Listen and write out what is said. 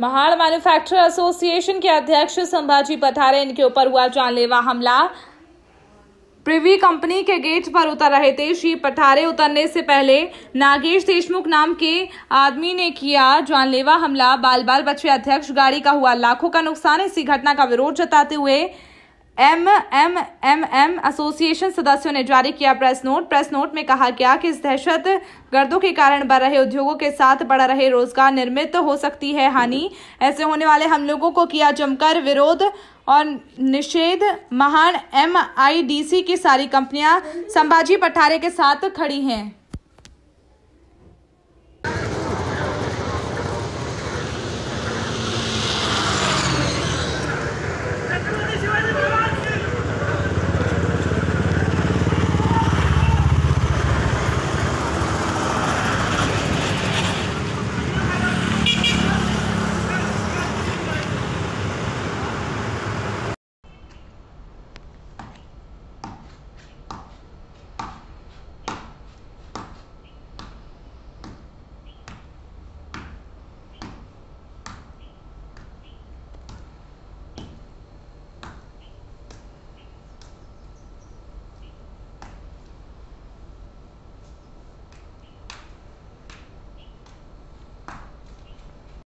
Mahad manufacturer association के अध्यक्ष संभाजी पठारे इनके ऊपर हुआ जानलेवा हमला प्रिवी कंपनी के गेट पर उतर रहे थे श्री पठारे उतरने से पहले नागेश देशमुख नाम के आदमी ने किया जानलेवा हमला बाल बाल बच्चे अध्यक्ष गाड़ी का हुआ लाखों का नुकसान इसी घटना का विरोध जताते हुए M M M M association सदस्यों ने जारी किया प्रेस नोट प्रेस नोट में कहा गया कि इस दहशत गर्दों के कारण बढ़ रहे उद्योगों के साथ बढ़ रहे रोजगार निर्मित हो सकती है हानि ऐसे होने वाले हम लोगों को किया जमकर विरोध और निषेध महान एम आई डी सी की सारी कंपनियां संभाजी पठारे के साथ खड़ी हैं